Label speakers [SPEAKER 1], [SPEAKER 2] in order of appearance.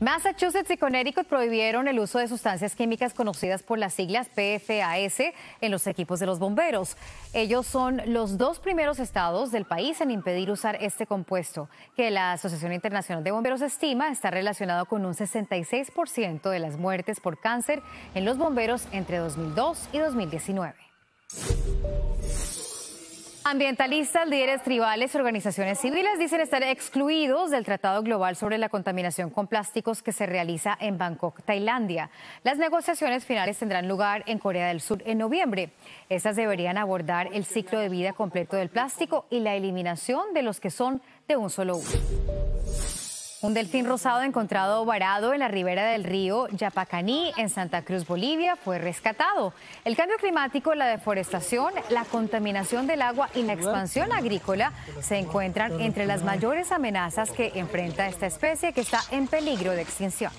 [SPEAKER 1] Massachusetts y Connecticut prohibieron el uso de sustancias químicas conocidas por las siglas PFAS en los equipos de los bomberos. Ellos son los dos primeros estados del país en impedir usar este compuesto, que la Asociación Internacional de Bomberos estima está relacionado con un 66% de las muertes por cáncer en los bomberos entre 2002 y 2019. Ambientalistas, líderes tribales y organizaciones civiles dicen estar excluidos del Tratado Global sobre la Contaminación con Plásticos que se realiza en Bangkok, Tailandia. Las negociaciones finales tendrán lugar en Corea del Sur en noviembre. Estas deberían abordar el ciclo de vida completo del plástico y la eliminación de los que son de un solo uso. Un delfín rosado encontrado varado en la ribera del río Yapacaní, en Santa Cruz, Bolivia, fue rescatado. El cambio climático, la deforestación, la contaminación del agua y la expansión agrícola se encuentran entre las mayores amenazas que enfrenta esta especie que está en peligro de extinción.